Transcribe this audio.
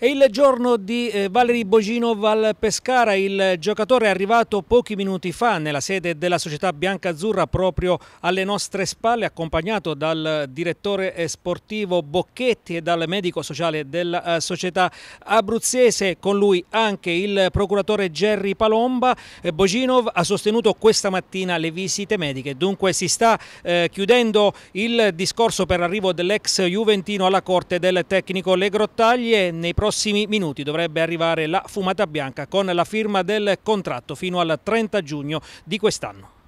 È il giorno di eh, Valeri Boginov al Pescara, il giocatore è arrivato pochi minuti fa nella sede della società Biancazzurra proprio alle nostre spalle, accompagnato dal direttore sportivo Bocchetti e dal medico sociale della eh, società abruzzese, con lui anche il procuratore Gerry Palomba. Eh, Boginov ha sostenuto questa mattina le visite mediche, dunque si sta chiudendo il discorso per l'arrivo dell'ex Juventino alla corte del tecnico Le Grottaglie nei prossimi prossimi minuti dovrebbe arrivare la fumata bianca con la firma del contratto fino al 30 giugno di quest'anno.